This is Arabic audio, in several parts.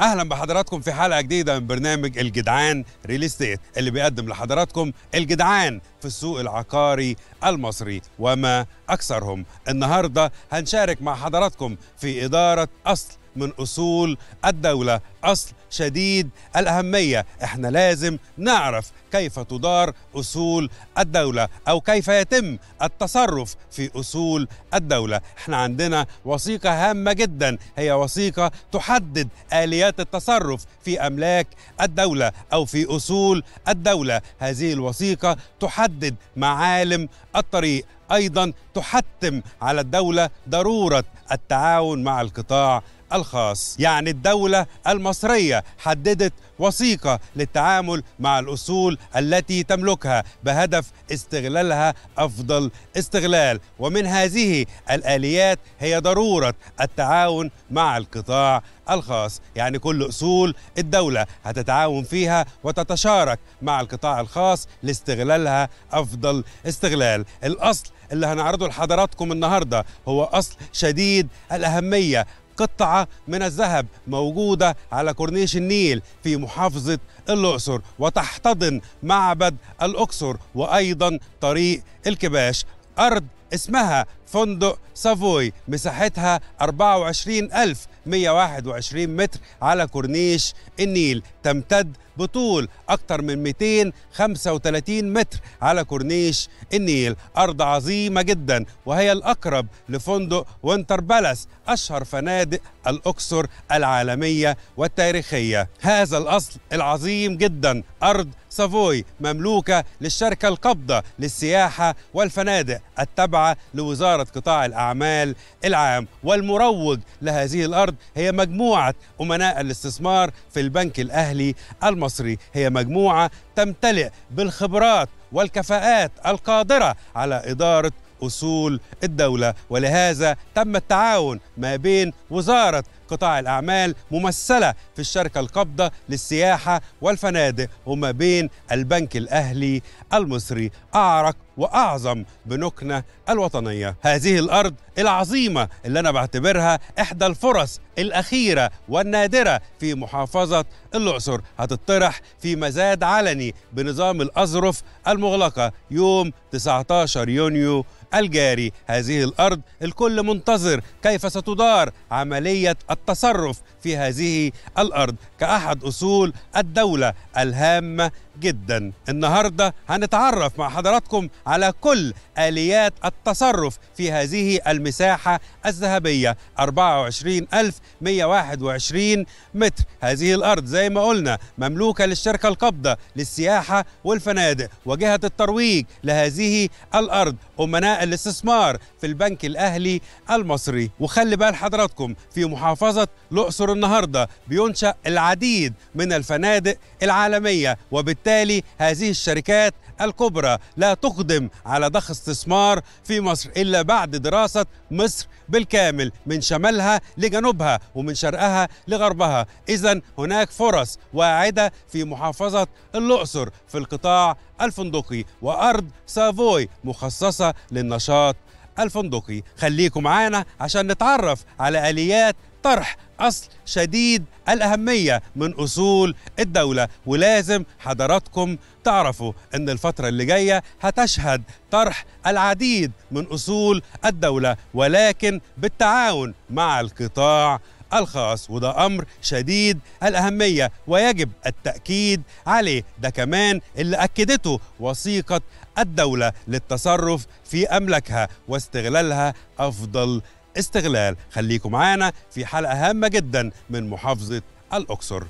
اهلا بحضراتكم في حلقه جديده من برنامج الجدعان ريل استيت اللي بيقدم لحضراتكم الجدعان في السوق العقاري المصري وما اكثرهم النهارده هنشارك مع حضراتكم في اداره اصل من أصول الدولة أصل شديد الأهمية احنا لازم نعرف كيف تدار أصول الدولة أو كيف يتم التصرف في أصول الدولة احنا عندنا وثيقة هامة جدا هي وثيقة تحدد آليات التصرف في أملاك الدولة أو في أصول الدولة هذه الوثيقة تحدد معالم الطريق ايضا تحتم على الدوله ضروره التعاون مع القطاع الخاص يعني الدولة المصرية حددت وثيقة للتعامل مع الأصول التي تملكها بهدف استغلالها أفضل استغلال ومن هذه الآليات هي ضرورة التعاون مع القطاع الخاص يعني كل أصول الدولة هتتعاون فيها وتتشارك مع القطاع الخاص لاستغلالها أفضل استغلال الأصل اللي هنعرضه لحضراتكم النهاردة هو أصل شديد الأهمية قطعة من الذهب موجودة على كورنيش النيل في محافظة الأقصر وتحتضن معبد الأقصر وأيضا طريق الكباش أرض اسمها فندق سافوي مساحتها 24121 متر على كورنيش النيل تمتد بطول أكثر من 235 متر على كورنيش النيل أرض عظيمة جدا وهي الأقرب لفندق وينتر بالاس أشهر فنادق الأقصر العالمية والتاريخية هذا الأصل العظيم جدا أرض سافوي مملوكة للشركة القابضة للسياحة والفنادق التابعة لوزارة إدارة قطاع الأعمال العام والمروج لهذه الأرض هي مجموعة أمناء الاستثمار في البنك الأهلي المصري هي مجموعة تمتلئ بالخبرات والكفاءات القادرة على إدارة أصول الدولة ولهذا تم التعاون ما بين وزارة قطاع الأعمال ممثلة في الشركة القابضة للسياحة والفنادق وما بين البنك الأهلي المصري أعرق وأعظم بنكنة الوطنية هذه الأرض العظيمة اللي أنا بعتبرها إحدى الفرص الأخيرة والنادرة في محافظة الأقصر هتطرح في مزاد علني بنظام الأظرف المغلقة يوم 19 يونيو الجاري هذه الأرض الكل منتظر كيف ستدار عملية التصرف في هذه الارض كاحد اصول الدوله الهامه جدا النهارده هنتعرف مع حضراتكم على كل اليات التصرف في هذه المساحه الذهبيه 24121 متر هذه الارض زي ما قلنا مملوكه للشركه القبضة للسياحه والفنادق وجهه الترويج لهذه الارض امناء الاستثمار في البنك الاهلي المصري وخلي بال حضراتكم في محافظه الاقصر النهارده بينشا العديد من الفنادق العالميه وبالتالي وبالتالي هذه الشركات الكبرى لا تقدم على ضخ استثمار في مصر إلا بعد دراسة مصر بالكامل من شمالها لجنوبها ومن شرقها لغربها إذا هناك فرص واعدة في محافظة الأقصر في القطاع الفندقي وأرض سافوي مخصصة للنشاط الفندقي خليكم معانا عشان نتعرف على آليات طرح أصل شديد الأهمية من أصول الدولة ولازم حضراتكم تعرفوا أن الفترة اللي جاية هتشهد طرح العديد من أصول الدولة ولكن بالتعاون مع القطاع الخاص وده امر شديد الاهميه ويجب التاكيد عليه ده كمان اللي اكدته وثيقه الدولة للتصرف في أملاكها واستغلالها أفضل استغلال خليكم معانا في حلقة هامة جدا من محافظة الأقصر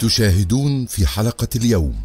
تشاهدون في حلقة اليوم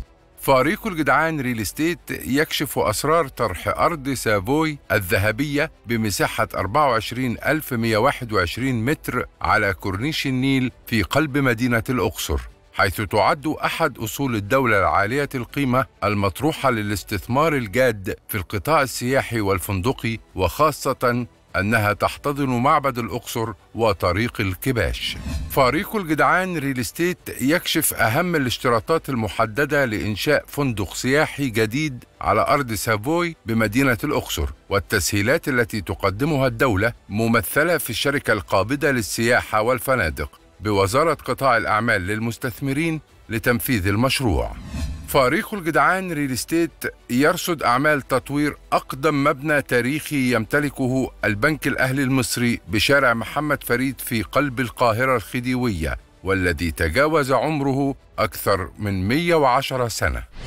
فريق الجدعان ريل استيت يكشف أسرار طرح أرض سافوي الذهبية بمساحة 24121 متر على كورنيش النيل في قلب مدينة الأقصر حيث تعد أحد أصول الدولة العالية القيمة المطروحة للاستثمار الجاد في القطاع السياحي والفندقي وخاصة أنها تحتضن معبد الأقصر وطريق الكباش. فريق الجدعان ريل استيت يكشف أهم الاشتراطات المحددة لإنشاء فندق سياحي جديد على أرض سافوي بمدينة الأقصر والتسهيلات التي تقدمها الدولة ممثلة في الشركة القابضة للسياحة والفنادق بوزارة قطاع الأعمال للمستثمرين لتنفيذ المشروع فريق الجدعان ريل ستيت يرصد أعمال تطوير أقدم مبنى تاريخي يمتلكه البنك الأهلي المصري بشارع محمد فريد في قلب القاهرة الخديوية والذي تجاوز عمره أكثر من 110 سنة